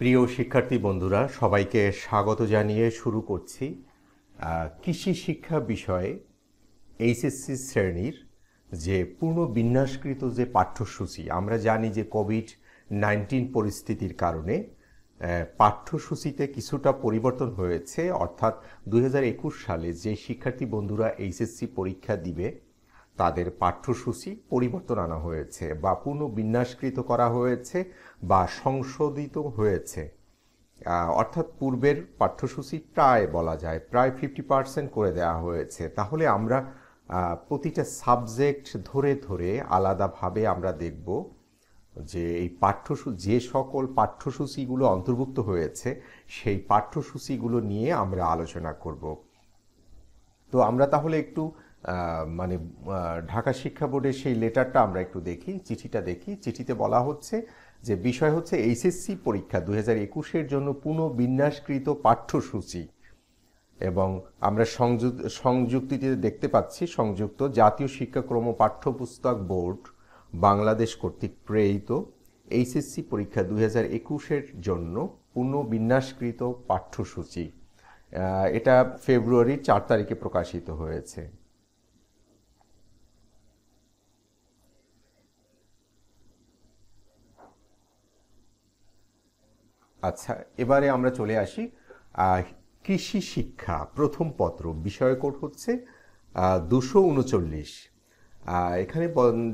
প্রিয় শিক্ষার্থী বন্ধুরা সবাইকে স্বাগত জানিয়ে শুরু করছি কৃষি শিক্ষা বিষয়ে এইচএসসি শ্রেণীর যে পূর্ণ বিন্যাসকৃত যে পাঠ্যসূচি আমরা জানি যে কোভিড নাইন্টিন পরিস্থিতির কারণে পাঠ্যসূচিতে কিছুটা পরিবর্তন হয়েছে অর্থাৎ দু সালে যে শিক্ষার্থী বন্ধুরা এইচএসসি পরীক্ষা দিবে তাদের পাঠ্যসূচি পরিবর্তন আনা হয়েছে বা পুনঃবিন্যাসকৃত করা হয়েছে বা সংশোধিত হয়েছে অর্থাৎ পূর্বের পাঠ্যসূচি প্রায় বলা যায় প্রায় ফিফটি পার্সেন্ট করে দেওয়া হয়েছে তাহলে আমরা প্রতিটা সাবজেক্ট ধরে ধরে আলাদাভাবে আমরা দেখব যে এই পাঠ্যসূ যে সকল পাঠ্যসূচিগুলো অন্তর্ভুক্ত হয়েছে সেই পাঠ্যসূচিগুলো নিয়ে আমরা আলোচনা করব তো আমরা তাহলে একটু মানে ঢাকা শিক্ষা বোর্ডের সেই লেটারটা আমরা একটু দেখি চিঠিটা দেখি চিঠিতে বলা হচ্ছে যে বিষয় হচ্ছে এইচএসসি পরীক্ষা দু হাজার একুশের জন্য পুনঃবিন্যাসকৃত পাঠ্যসূচি এবং আমরা সংযুক্তিতে দেখতে পাচ্ছি সংযুক্ত জাতীয় শিক্ষাক্রম পাঠ্যপুস্তক বোর্ড বাংলাদেশ কর্তৃক প্রেরিত এইচএসসি পরীক্ষা দু হাজার একুশের জন্য পুনঃবিন্যাসকৃত পাঠ্যসূচি এটা ফেব্রুয়ারির চার তারিখে প্রকাশিত হয়েছে আচ্ছা এবারে আমরা চলে আসি কৃষি শিক্ষা প্রথম পত্র বিষয় কোড হচ্ছে দুশো উনচল্লিশ এখানে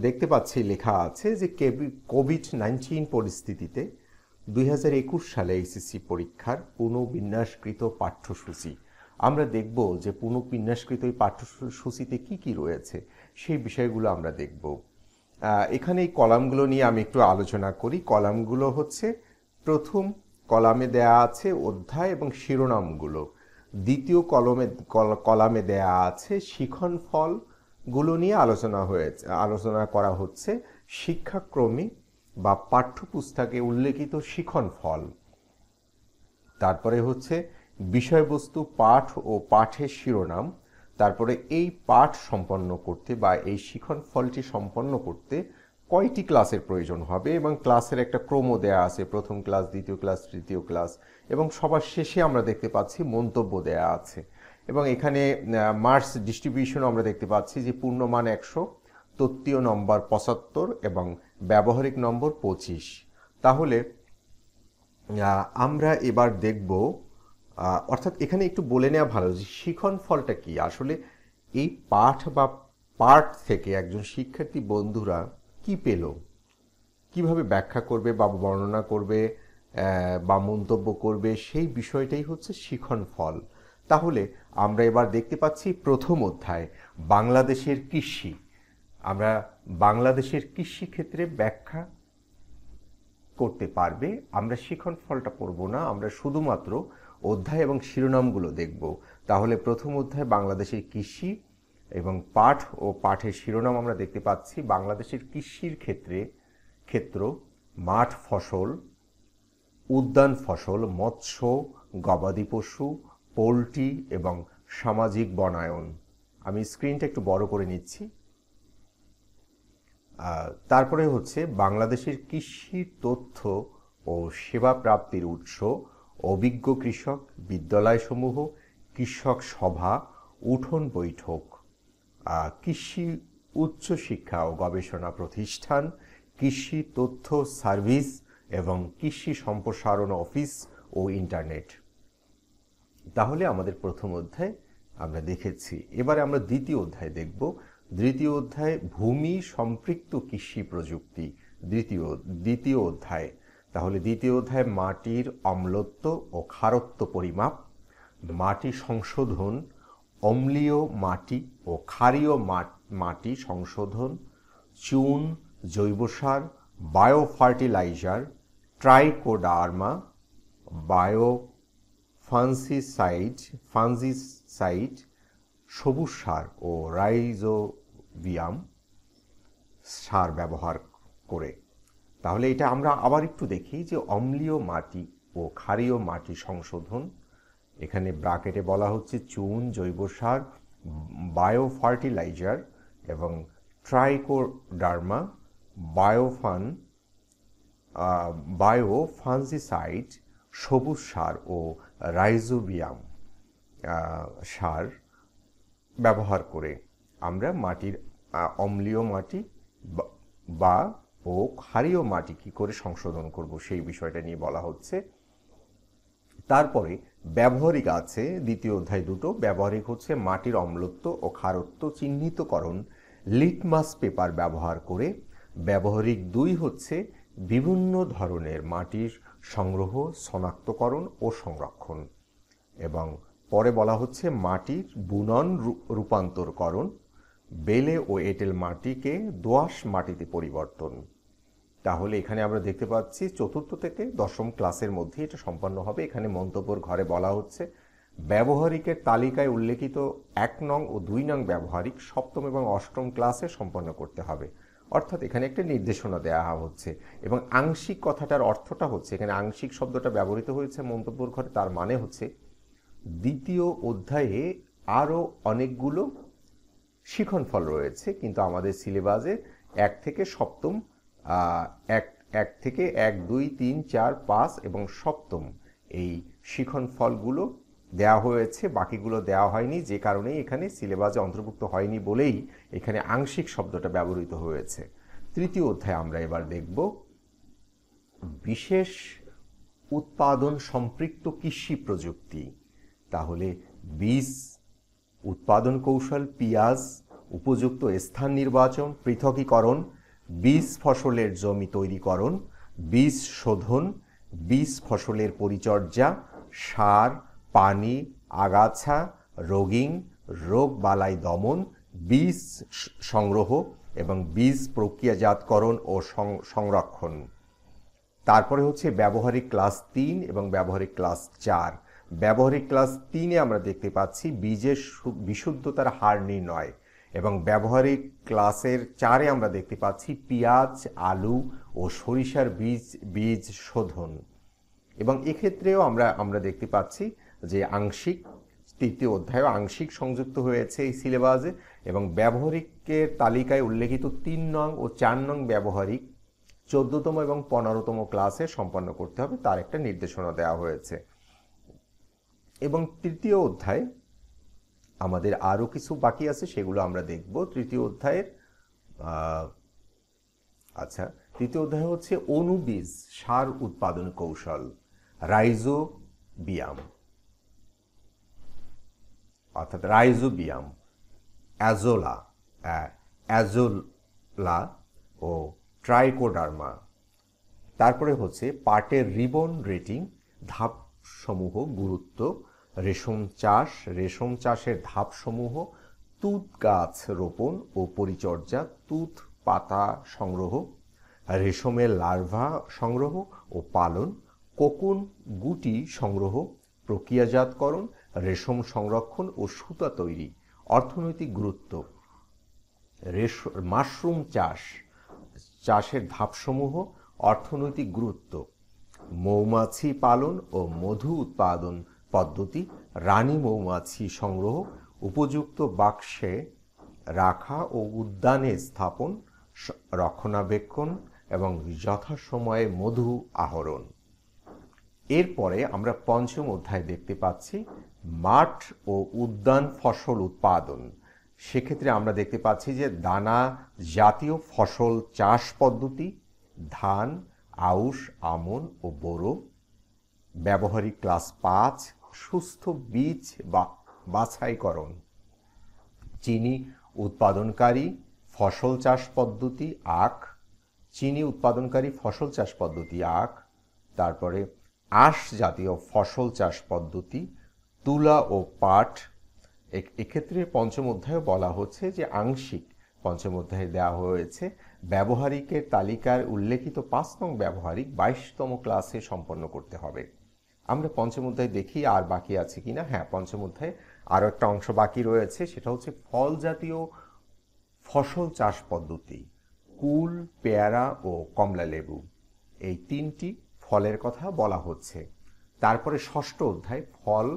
দেখতে পাচ্ছি লেখা আছে যে কোভিড নাইন্টিন পরিস্থিতিতে দুই সালে এসএসসি পরীক্ষার পুনঃবিন্যাসকৃত পাঠ্যসূচি আমরা দেখব যে পুনঃবিন্যাসকৃত এই পাঠ্যসূচিতে কি কি রয়েছে সেই বিষয়গুলো আমরা দেখব এখানে এই কলামগুলো নিয়ে আমি একটু আলোচনা করি কলামগুলো হচ্ছে প্রথম কলামে দেয়া আছে অধ্যায় এবং শিরোনামগুলো দ্বিতীয় কলমে কলামে দেয়া আছে শিখন ফলগুলো নিয়ে আলোচনা হয়েছে আলোচনা করা হচ্ছে শিক্ষাক্রমে বা পাঠ্যপুস্তকে উল্লেখিত শিখন ফল তারপরে হচ্ছে বিষয়বস্তু পাঠ ও পাঠের শিরোনাম তারপরে এই পাঠ সম্পন্ন করতে বা এই শিখন ফলটি সম্পন্ন করতে কয়টি ক্লাসের প্রয়োজন হবে এবং ক্লাসের একটা ক্রম দেয়া আছে প্রথম ক্লাস দ্বিতীয় ক্লাস তৃতীয় ক্লাস এবং সবার শেষে আমরা দেখতে পাচ্ছি মন্তব্য দেয়া আছে এবং এখানে মার্কস ডিস্ট্রিবিউশনও আমরা দেখতে পাচ্ছি যে পূর্ণমান একশো তত্ত্বীয় নম্বর পঁচাত্তর এবং ব্যবহারিক নম্বর পঁচিশ তাহলে আমরা এবার দেখব অর্থাৎ এখানে একটু বলে নেওয়া ভালো যে শিখন ফলটা কি আসলে এই পাঠ বা পার্ট থেকে একজন শিক্ষার্থী বন্ধুরা কি পেল কিভাবে ব্যাখ্যা করবে বা বর্ণনা করবে বা মন্তব্য করবে সেই বিষয়টাই হচ্ছে শিখন ফল তাহলে আমরা এবার দেখতে পাচ্ছি প্রথম অধ্যায় বাংলাদেশের কৃষি আমরা বাংলাদেশের কৃষি ক্ষেত্রে ব্যাখ্যা করতে পারবে আমরা শিখন ফলটা পড়ব না আমরা শুধুমাত্র অধ্যায় এবং শিরোনামগুলো দেখব তাহলে প্রথম অধ্যায় বাংলাদেশের কৃষি এবং পাঠ ও পাঠের শিরোনাম আমরা দেখতে পাচ্ছি বাংলাদেশের কৃষির ক্ষেত্রে ক্ষেত্র মাঠ ফসল উদ্যান ফসল মৎস্য গবাদি পশু পোলট্রি এবং সামাজিক বনায়ন আমি স্ক্রিনটা একটু বড় করে নিচ্ছি তারপরে হচ্ছে বাংলাদেশের কৃষি তথ্য ও সেবা প্রাপ্তির উৎস অভিজ্ঞ কৃষক বিদ্যালয়সমূহ কৃষক সভা উঠোন বৈঠক কৃষি উচ্চশিক্ষা ও গবেষণা প্রতিষ্ঠান কৃষি তথ্য সার্ভিস এবং কৃষি সম্প্রসারণ অফিস ও ইন্টারনেট তাহলে আমাদের প্রথম অধ্যায় আমরা দেখেছি এবারে আমরা দ্বিতীয় অধ্যায় দেখব দ্বিতীয় অধ্যায় ভূমি সম্পৃক্ত কৃষি প্রযুক্তি দ্বিতীয় দ্বিতীয় অধ্যায় তাহলে দ্বিতীয় অধ্যায় মাটির অম্লত্ব ও খারত্ব পরিমাপ মাটি সংশোধন অম্লীয় মাটি ও ক্ষারীয় মাটি সংশোধন চুন জৈব সার bio fertiliser trichoderma bio fungicide fungicide সবুজ সার ও রাইজোবিয়াম সার ব্যবহার করে তাহলে এটা আমরা আবার একটু দেখি যে অম্লীয় মাটি ও ক্ষারীয় মাটি সংশোধন এখানে ব্রাকেটে বলা হচ্ছে চুন জৈব সার বায়ো ফার্টিলাইজার এবং ট্রাইকোডার্মা বায়োফান বায়ো ফানসিসাইড সবুজ সার ও রাইজোবিয়াম সার ব্যবহার করে আমরা মাটির অম্লীয় মাটি বা ও ক্ষারীয় মাটি কী করে সংশোধন করব সেই বিষয়টা নিয়ে বলা হচ্ছে তারপরে ব্যবহারিক আছে দ্বিতীয় অধ্যায় দুটো ব্যবহারিক হচ্ছে মাটির অম্লত্ব ও খারত্ব চিহ্নিতকরণ লিটমাস পেপার ব্যবহার করে ব্যবহারিক দুই হচ্ছে বিভিন্ন ধরনের মাটির সংগ্রহ শনাক্তকরণ ও সংরক্ষণ এবং পরে বলা হচ্ছে মাটির বুনন রূপান্তরকরণ বেলে ও এঁটেল মাটিকে দোআঁশ মাটিতে পরিবর্তন তাহলে এখানে আমরা দেখতে পাচ্ছি চতুর্থ থেকে দশম ক্লাসের মধ্যে এটা সম্পন্ন হবে এখানে মন্তব্যর ঘরে বলা হচ্ছে ব্যবহারিকের তালিকায় উল্লেখিত এক নং ও দুই নং ব্যবহারিক সপ্তম এবং অষ্টম ক্লাসে সম্পন্ন করতে হবে অর্থাৎ এখানে একটা নির্দেশনা দেওয়া হচ্ছে এবং আংশিক কথাটার অর্থটা হচ্ছে এখানে আংশিক শব্দটা ব্যবহৃত হয়েছে মন্তব্যর ঘরে তার মানে হচ্ছে দ্বিতীয় অধ্যায়ে আরও অনেকগুলো শিখনফল রয়েছে কিন্তু আমাদের সিলেবাসে এক থেকে সপ্তম এক এক থেকে এক দুই তিন চার পাঁচ এবং সপ্তম এই শিখন ফলগুলো দেওয়া হয়েছে বাকিগুলো দেওয়া হয়নি যে কারণে এখানে সিলেবাসে অন্তর্ভুক্ত হয়নি বলেই এখানে আংশিক শব্দটা ব্যবহৃত হয়েছে তৃতীয় অধ্যায় আমরা এবার দেখব বিশেষ উৎপাদন সম্পৃক্ত কৃষি প্রযুক্তি তাহলে বীজ উৎপাদন কৌশল পিঁয়াজ উপযুক্ত স্থান নির্বাচন পৃথকীকরণ বীজ ফসলের জমি তৈরিকরণ বীজ শোধন বীজ ফসলের পরিচর্যা সার পানি আগাছা রোগিং রোগবালাই দমন বীজ সংগ্রহ এবং বীজ প্রক্রিয়াজাতকরণ ও সংরক্ষণ তারপরে হচ্ছে ব্যবহারিক ক্লাস তিন এবং ব্যবহারিক ক্লাস চার ব্যবহারিক ক্লাস তিনে আমরা দেখতে পাচ্ছি বীজের বিশুদ্ধতার হার নির্ণয় এবং ব্যবহারিক ক্লাসের চারে আমরা দেখতে পাচ্ছি পেঁয়াজ আলু ও সরিষার বীজ বীজ শোধন এবং এক্ষেত্রেও আমরা আমরা দেখতে পাচ্ছি যে আংশিক তৃতীয় অধ্যায় আংশিক সংযুক্ত হয়েছে এই সিলেবাসে এবং ব্যবহারিকের তালিকায় উল্লেখিত তিন নং ও চার নং ব্যবহারিক চোদ্দতম এবং পনেরোতম ক্লাসে সম্পন্ন করতে হবে তার একটা নির্দেশনা দেওয়া হয়েছে এবং তৃতীয় অধ্যায় আমাদের আরও কিছু বাকি আছে সেগুলো আমরা দেখব তৃতীয় অধ্যায়ের আচ্ছা তৃতীয় অধ্যায় হচ্ছে অনুবীজ সার উৎপাদন কৌশল রাইজো বিয়াম অর্থাৎ রাইজোবিয়াম অ্যাজোলা অ্যাজোলা ও ট্রাইকোডার্মা তারপরে হচ্ছে পাটের রিবন রেটিং ধাপসমূহ গুরুত্ব রেশম চাষ রেশম চাষের ধাপসমূহ তুত গাছ রোপণ ও পরিচর্যা তুত পাতা সংগ্রহ রেশমের লার্ভা সংগ্রহ ও পালন কোকুন গুটি সংগ্রহ প্রক্রিয়াজাতকরণ রেশম সংরক্ষণ ও সুতা তৈরি অর্থনৈতিক গুরুত্ব মাশরুম চাষ চাষের ধাপসমূহ অর্থনৈতিক গুরুত্ব মৌমাছি পালন ও মধু উৎপাদন পদ্ধতি রানী মৌমাছি সংগ্রহ উপযুক্ত বাক্সে রাখা ও উদ্যানে স্থাপন রক্ষণাবেক্ষণ এবং যথাসময়ে মধু আহরণ এরপরে আমরা পঞ্চম অধ্যায় দেখতে পাচ্ছি মাঠ ও উদ্যান ফসল উৎপাদন সেক্ষেত্রে আমরা দেখতে পাচ্ছি যে দানা জাতীয় ফসল চাষ পদ্ধতি ধান আউশ আমন ও বোরো ব্যবহারিক ক্লাস পাঁচ সুস্থ বীজ বাছাইকরণ চিনি উৎপাদনকারী ফসল চাষ পদ্ধতি আখ চিনি উৎপাদনকারী ফসল চাষ পদ্ধতি আখ তারপরে আঁশ জাতীয় ফসল চাষ পদ্ধতি তুলা ও পাট এক্ষেত্রে পঞ্চম অধ্যায়ে বলা হচ্ছে যে আংশিক পঞ্চম অধ্যায়ে দেওয়া হয়েছে ব্যবহারিকের তালিকার উল্লেখিত পাঁচ নং ব্যবহারিক বাইশতম ক্লাসে সম্পন্ন করতে হবে আমরা পঞ্চম অধ্যায় দেখি আর বাকি আছে কিনা হ্যাঁ পঞ্চম অধ্যায় আরও একটা অংশ বাকি রয়েছে সেটা হচ্ছে ফল জাতীয় ফসল চাষ পদ্ধতি কুল পেয়ারা ও কমলা লেবু এই তিনটি ফলের কথা বলা হচ্ছে তারপরে ষষ্ঠ অধ্যায় ফল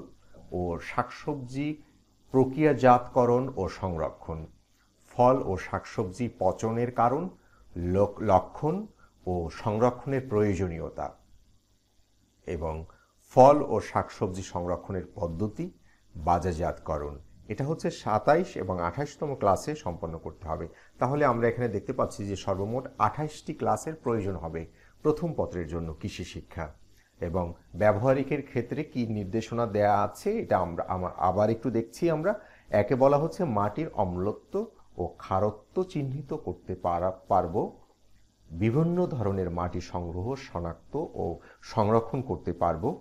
ও শাকসবজি প্রক্রিয়াজাতকরণ ও সংরক্ষণ ফল ও শাকসবজি পচনের কারণ লক্ষণ ও সংরক্ষণের প্রয়োজনীয়তা এবং ফল ও শাকসবজি সংরক্ষণের পদ্ধতি বাজারজাতকরণ এটা হচ্ছে সাতাইশ এবং আঠাশতম ক্লাসে সম্পন্ন করতে হবে তাহলে আমরা এখানে দেখতে পাচ্ছি যে সর্বমোট আঠাশটি ক্লাসের প্রয়োজন হবে প্রথম পত্রের জন্য কৃষি শিক্ষা এবং ব্যবহারিকের ক্ষেত্রে কি নির্দেশনা দেয়া আছে এটা আমরা আবার একটু দেখছি আমরা একে বলা হচ্ছে মাটির অম্লত্ব ও খারত্ব চিহ্নিত করতে পারা পারব বিভিন্ন ধরনের মাটি সংগ্রহ শনাক্ত ও সংরক্ষণ করতে পারবো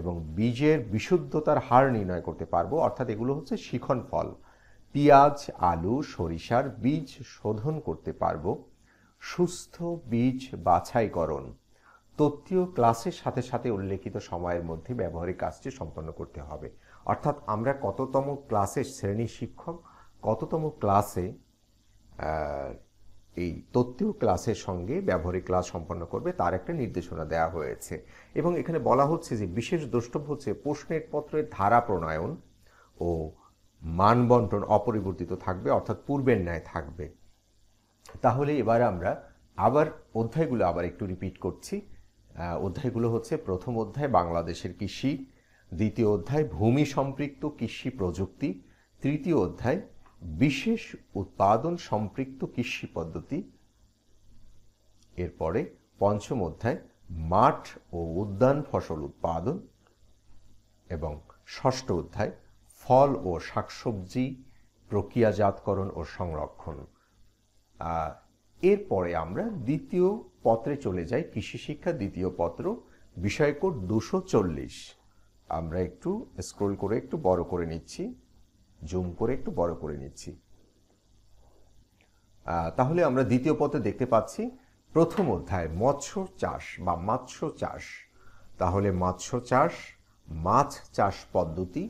এবং বীজের বিশুদ্ধতার হার নির্ণয় করতে পারবো অর্থাৎ এগুলো হচ্ছে শিখন ফল পেঁয়াজ আলু সরিষার বীজ শোধন করতে পারব সুস্থ বীজ বাছাইকরণ তত্ত্বীয় ক্লাসের সাথে সাথে উল্লেখিত সময়ের মধ্যে ব্যবহারিক কাজটি সম্পন্ন করতে হবে অর্থাৎ আমরা কততম ক্লাসের শ্রেণী শিক্ষক কততম ক্লাসে এই তত্ত্বীয় ক্লাসের সঙ্গে ব্যবহারিক ক্লাস সম্পন্ন করবে তার একটা নির্দেশনা দেওয়া হয়েছে এবং এখানে বলা হচ্ছে যে বিশেষ দ্রষ্টব্য হচ্ছে প্রশ্নের পত্রের ধারা প্রণয়ন ও মান বন্টন অপরিবর্তিত থাকবে অর্থাৎ পূর্বের ন্যায় থাকবে তাহলে এবার আমরা আবার অধ্যায়গুলো আবার একটু রিপিট করছি অধ্যায়গুলো হচ্ছে প্রথম অধ্যায় বাংলাদেশের কৃষি দ্বিতীয় অধ্যায় ভূমি সম্পৃক্ত কৃষি প্রযুক্তি তৃতীয় অধ্যায় বিশেষ উৎপাদন সম্পৃক্ত কৃষি পদ্ধতি এরপরে পঞ্চম অধ্যায় মাঠ ও উদ্যান ফসল উৎপাদন এবং ষষ্ঠ অধ্যায় ফল ও শাকসবজি প্রক্রিয়াজাতকরণ ও সংরক্ষণ এরপরে আমরা দ্বিতীয় পত্রে চলে যাই কৃষি শিক্ষা দ্বিতীয় পত্র বিষয়কোড দুশো চল্লিশ আমরা একটু স্ক্রোল করে একটু বড় করে নিচ্ছি জুম করে একটু বড় করে নিচ্ছি তাহলে আমরা দ্বিতীয় পথে দেখতে পাচ্ছি প্রথম অধ্যায় মৎস্য চাষ বা মৎস্য চাষ তাহলে মৎস্য চাষ মাছ চাষ পদ্ধতি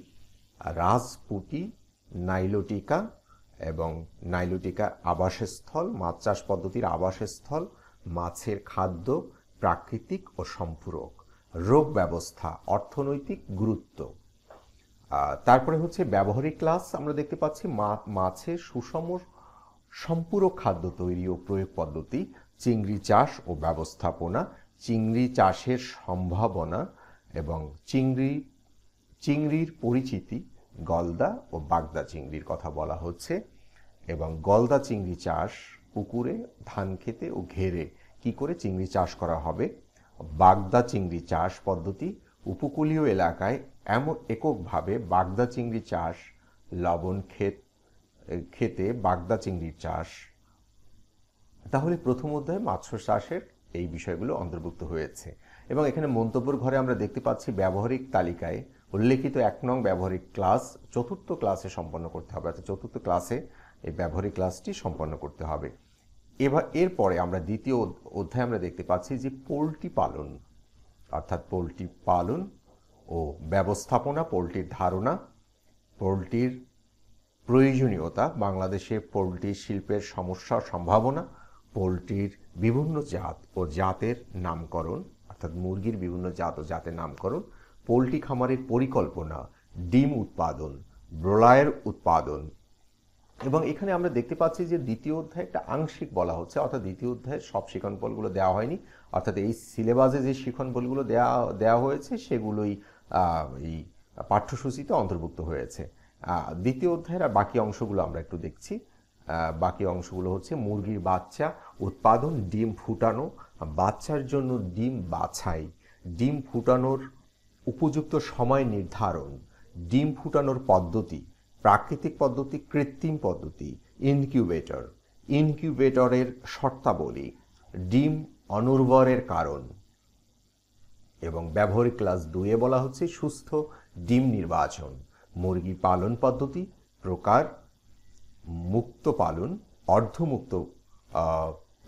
রাজপুটি নাইলোটিকা এবং নাইলোটিকা আবাসস্থল মাছ চাষ পদ্ধতির আবাসস্থল মাছের খাদ্য প্রাকৃতিক ও সম্পূরক রোগ ব্যবস্থা অর্থনৈতিক গুরুত্ব তারপরে হচ্ছে ব্যবহারিক ক্লাস আমরা দেখতে পাচ্ছি মাছের সুষম সম্পূরক খাদ্য তৈরি ও প্রয়োগ পদ্ধতি চিংড়ি চাষ ও ব্যবস্থাপনা চিংড়ি চাষের সম্ভাবনা এবং চিংড়ি চিংড়ির পরিচিতি গলদা ও বাগদা চিংড়ির কথা বলা হচ্ছে এবং গলদা চিংড়ি চাষ পুকুরে ধান খেতে ও ঘেরে কি করে চিংড়ি চাষ করা হবে বাগদা চিংড়ি চাষ পদ্ধতি উপকূলীয় এলাকায় এমন এককভাবে বাগদা চিংড়ি চাষ লবণ ক্ষেত খেতে বাগদা চিংড়ির চাষ তাহলে প্রথম অধ্যায়ে মাছ চাষের এই বিষয়গুলো অন্তর্ভুক্ত হয়েছে এবং এখানে মন্তব্যর ঘরে আমরা দেখতে পাচ্ছি ব্যবহারিক তালিকায় উল্লেখিত এক নং ব্যবহারিক ক্লাস চতুর্থ ক্লাসে সম্পন্ন করতে হবে অর্থাৎ চতুর্থ ক্লাসে এই ব্যবহারিক ক্লাসটি সম্পন্ন করতে হবে এবার এরপরে আমরা দ্বিতীয় অধ্যায়ে আমরা দেখতে পাচ্ছি যে পোলট্রি পালন অর্থাৎ পোলট্রি পালন ও ব্যবস্থাপনা পোলট্রির ধারণা পোলট্রির প্রয়োজনীয়তা বাংলাদেশে পোলট্রি শিল্পের সমস্যা সম্ভাবনা পোলট্রির বিভিন্ন জাত ও জাতের নামকরণ অর্থাৎ মুরগির বিভিন্ন জাত ও জাতের নামকরণ পোলট্রি খামারের পরিকল্পনা ডিম উৎপাদন ব্রোলায়ের উৎপাদন এবং এখানে আমরা দেখতে পাচ্ছি যে দ্বিতীয় অধ্যায় একটা আংশিক বলা হচ্ছে অর্থাৎ দ্বিতীয় অধ্যায়ের সব শিখনফলগুলো দেওয়া হয়নি অর্থাৎ এই সিলেবাসে যে শিখনফলগুলো দেওয়া দেওয়া হয়েছে সেগুলোই এই পাঠ্যসূচিতে অন্তর্ভুক্ত হয়েছে দ্বিতীয় অধ্যায়ের আর বাকি অংশগুলো আমরা একটু দেখছি বাকি অংশগুলো হচ্ছে মুরগির বাচ্চা উৎপাদন ডিম ফুটানো বাচ্চার জন্য ডিম বাছাই ডিম ফুটানোর উপযুক্ত সময় নির্ধারণ ডিম ফুটানোর পদ্ধতি প্রাকৃতিক পদ্ধতি কৃত্রিম পদ্ধতি ইনকিউবেটর ইনকিউবেটরের শর্তাবলী ডিম অনুর্বরের কারণ এবং ব্যবহারিক ক্লাস দুয়ে বলা হচ্ছে সুস্থ ডিম নির্বাচন মুরগি পালন পদ্ধতি প্রকার মুক্ত পালন অর্ধমুক্ত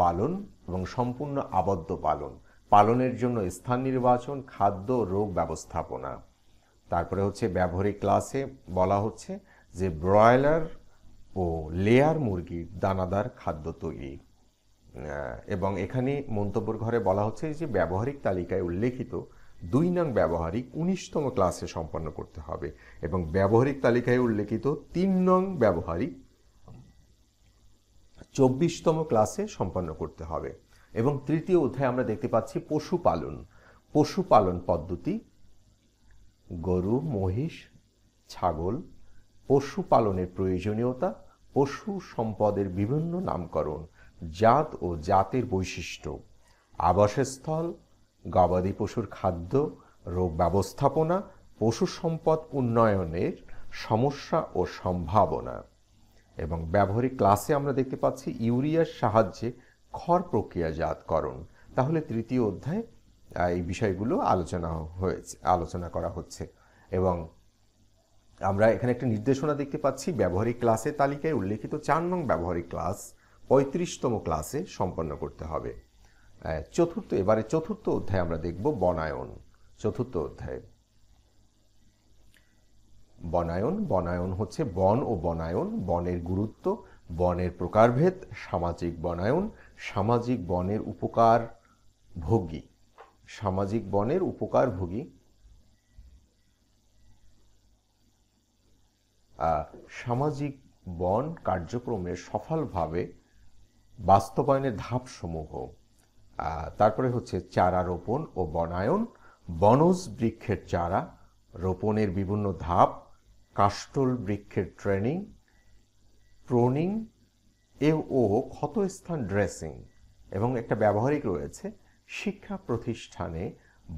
পালন এবং সম্পূর্ণ আবদ্ধ পালন পালনের জন্য স্থান নির্বাচন খাদ্য রোগ ব্যবস্থাপনা তারপরে হচ্ছে ব্যবহারিক ক্লাসে বলা হচ্ছে যে ব্রয়লার ও লেয়ার মুরগির দানাদার খাদ্য তৈরি এবং এখানে মন্তব্য ঘরে বলা হচ্ছে যে ব্যবহারিক তালিকায় উল্লেখিত দুই নং ব্যবহারিক উনিশতম ক্লাসে সম্পন্ন করতে হবে এবং ব্যবহারিক তালিকায় উল্লেখিত তিন নং ব্যবহারিক চব্বিশতম ক্লাসে সম্পন্ন করতে হবে এবং তৃতীয় অধ্যায়ে আমরা দেখতে পাচ্ছি পশুপালন পশুপালন পদ্ধতি গরু মহিষ ছাগল পশুপালনের প্রয়োজনীয়তা পশু সম্পদের বিভিন্ন নামকরণ জাত ও জাতের বৈশিষ্ট্য আবাসস্থল গবাদি পশুর খাদ্য রোগ ব্যবস্থাপনা পশু সম্পদ উন্নয়নের সমস্যা ও সম্ভাবনা এবং ব্যবহারিক ক্লাসে আমরা দেখতে পাচ্ছি ইউরিয়ার সাহায্যে খড় প্রক্রিয়াজাতকরণ তাহলে তৃতীয় অধ্যায় এই বিষয়গুলো আলোচনা হয়েছে আলোচনা করা হচ্ছে এবং আমরা এখানে একটা নির্দেশনা দেখতে পাচ্ছি ব্যবহারিক ক্লাসের তালিকায় উল্লেখিত চার নং ব্যবহারিক ক্লাস পঁয়ত্রিশতম ক্লাসে সম্পন্ন করতে হবে চতুর্থ এবারে চতুর্থ অধ্যায় আমরা দেখব বনায়ন চতুর্থ অধ্যায় বনায়ন বনায়ন হচ্ছে বন ও বনায়ন বনের গুরুত্ব বনের প্রকারভেদ সামাজিক বনায়ন সামাজিক বনের উপকার ভোগী সামাজিক বনের উপকার ভোগী সামাজিক বন কার্যক্রমের সফলভাবে বাস্তবায়নের ধাপসমূহ তারপরে হচ্ছে চারা রোপণ ও বনায়ন বনজ বৃক্ষের চারা রোপণের বিভিন্ন ধাপ কাস্টল বৃক্ষের ট্রেনিং প্রনিং এ ও ক্ষতস্থান ড্রেসিং এবং একটা ব্যবহারিক রয়েছে শিক্ষা প্রতিষ্ঠানে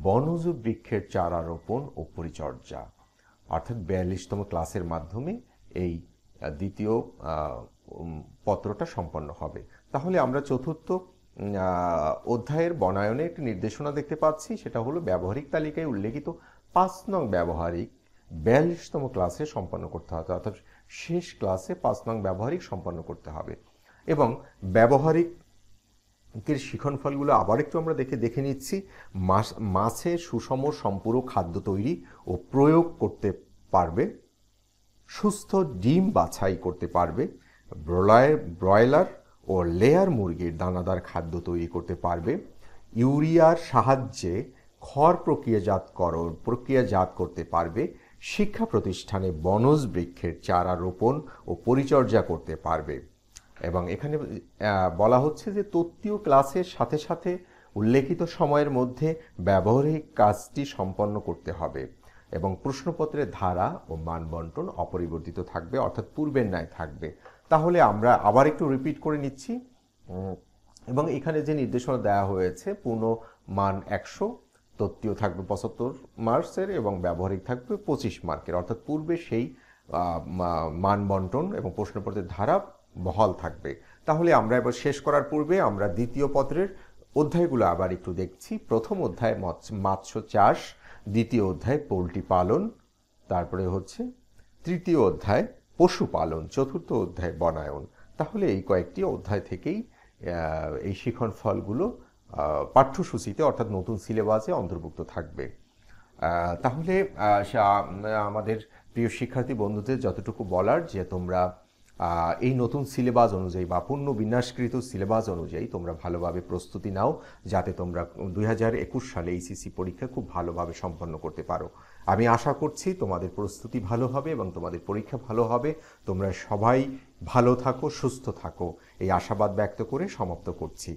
বনজ বৃক্ষের চারা রোপণ ও পরিচর্যা অর্থাৎ বিয়াল্লিশতম ক্লাসের মাধ্যমে এই দ্বিতীয় পত্রটা সম্পন্ন হবে তাহলে আমরা চতুর্থ অধ্যায়ের বনায়নে একটি নির্দেশনা দেখতে পাচ্ছি সেটা হলো ব্যবহারিক তালিকায় উল্লেখিত পাঁচ নং ব্যবহারিক বিয়াল্লিশতম ক্লাসে সম্পন্ন করতে হবে অর্থাৎ শেষ ক্লাসে পাঁচ নং ব্যবহারিক সম্পন্ন করতে হবে এবং ব্যবহারিক এর শিখন ফলগুলো আবার একটু আমরা দেখে দেখে নিচ্ছি মাছে সুষম সম্পূরক খাদ্য তৈরি ও প্রয়োগ করতে পারবে সুস্থ ডিম বাছাই করতে পারবে ব্রলায় ব্রয়লার ও লেয়ার মুরগির দানাদার খাদ্য তৈরি করতে পারবে ইউরিয়ার সাহায্যে খড় প্রক্রিয়াজাতকরণ প্রক্রিয়াজাত করতে পারবে শিক্ষা প্রতিষ্ঠানে বনজ বৃক্ষের চারা রোপণ ও পরিচর্যা করতে পারবে এবং এখানে বলা হচ্ছে যে তত্ত্বীয় ক্লাসের সাথে সাথে উল্লেখিত সময়ের মধ্যে ব্যবহারিক কাজটি সম্পন্ন করতে হবে এবং প্রশ্নপত্রের ধারা ও মান বন্টন অপরিবর্তিত থাকবে অর্থাৎ পূর্বের ন্যায় থাকবে তাহলে আমরা আবার একটু রিপিট করে নিচ্ছি এবং এখানে যে নির্দেশনা দেয়া হয়েছে পূর্ণ মান একশো তত্ত্বীয় থাকবে পঁচাত্তর মার্কসের এবং ব্যবহারিক থাকবে পঁচিশ মার্কের অর্থাৎ পূর্বে সেই মান বন্টন এবং প্রশ্নপত্রের ধারা বহাল থাকবে তাহলে আমরা এবার শেষ করার পূর্বে আমরা দ্বিতীয় পত্রের অধ্যায়গুলো আবার একটু দেখছি প্রথম অধ্যায় মৎস্য চাষ দ্বিতীয় অধ্যায় পোলট্রি পালন তারপরে হচ্ছে তৃতীয় অধ্যায় পশুপালন চতুর্থ অধ্যায় বনায়ন তাহলে এই কয়েকটি অধ্যায় থেকেই এই শিখন ফলগুলো পাঠ্যসূচিতে অর্থাৎ নতুন সিলেবাসে অন্তর্ভুক্ত থাকবে তাহলে আমাদের প্রিয় শিক্ষার্থী বন্ধুদের যতটুকু বলার যে তোমরা এই নতুন সিলেবাস অনুযায়ী বা পূর্ণ বিন্যাসকৃত সিলেবাস অনুযায়ী তোমরা ভালোভাবে প্রস্তুতি নাও যাতে তোমরা দুই সালে এইসিসি পরীক্ষা খুব ভালোভাবে সম্পন্ন করতে পারো আমি আশা করছি তোমাদের প্রস্তুতি ভালো হবে এবং তোমাদের পরীক্ষা ভালো হবে তোমরা সবাই ভালো থাকো সুস্থ থাকো এই আশাবাদ ব্যক্ত করে সমাপ্ত করছি